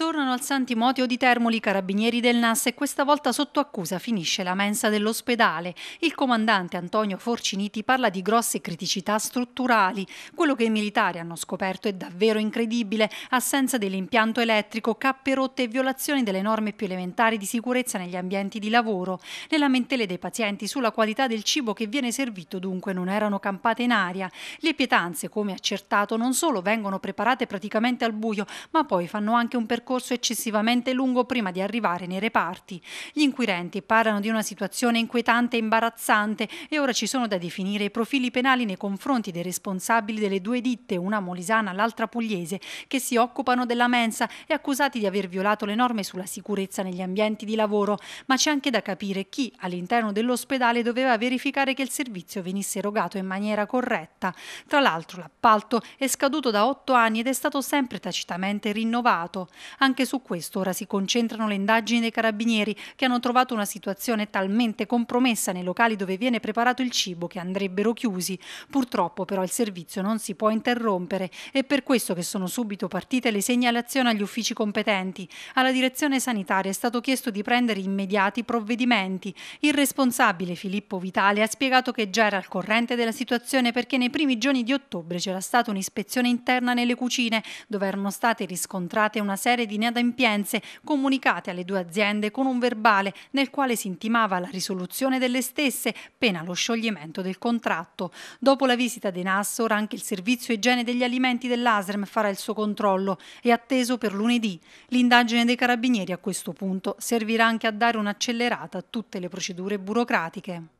Tornano al Santimotio di Termoli i carabinieri del NAS e questa volta sotto accusa finisce la mensa dell'ospedale. Il comandante Antonio Forciniti parla di grosse criticità strutturali. Quello che i militari hanno scoperto è davvero incredibile. Assenza dell'impianto elettrico, cappe rotte e violazioni delle norme più elementari di sicurezza negli ambienti di lavoro. Le lamentele dei pazienti sulla qualità del cibo che viene servito dunque non erano campate in aria. Le pietanze, come accertato, non solo vengono preparate praticamente al buio, ma poi fanno anche un percorso percorso eccessivamente lungo prima di arrivare nei reparti. Gli inquirenti parlano di una situazione inquietante e imbarazzante e ora ci sono da definire i profili penali nei confronti dei responsabili delle due ditte, una molisana e l'altra pugliese, che si occupano della mensa e accusati di aver violato le norme sulla sicurezza negli ambienti di lavoro, ma c'è anche da capire chi all'interno dell'ospedale doveva verificare che il servizio venisse erogato in maniera corretta. Tra l'altro l'appalto è scaduto da otto anni ed è stato sempre tacitamente rinnovato. Anche su questo ora si concentrano le indagini dei carabinieri che hanno trovato una situazione talmente compromessa nei locali dove viene preparato il cibo che andrebbero chiusi. Purtroppo però il servizio non si può interrompere e per questo che sono subito partite le segnalazioni agli uffici competenti. Alla direzione sanitaria è stato chiesto di prendere immediati provvedimenti. Il responsabile Filippo Vitale ha spiegato che già era al corrente della situazione perché nei primi giorni di ottobre c'era stata un'ispezione interna nelle cucine dove erano state riscontrate una serie serie di inadempienze comunicate alle due aziende con un verbale nel quale si intimava la risoluzione delle stesse, pena lo scioglimento del contratto. Dopo la visita dei Nassor, anche il servizio igiene degli alimenti dell'ASREM farà il suo controllo, è atteso per lunedì. L'indagine dei carabinieri a questo punto servirà anche a dare un'accelerata a tutte le procedure burocratiche.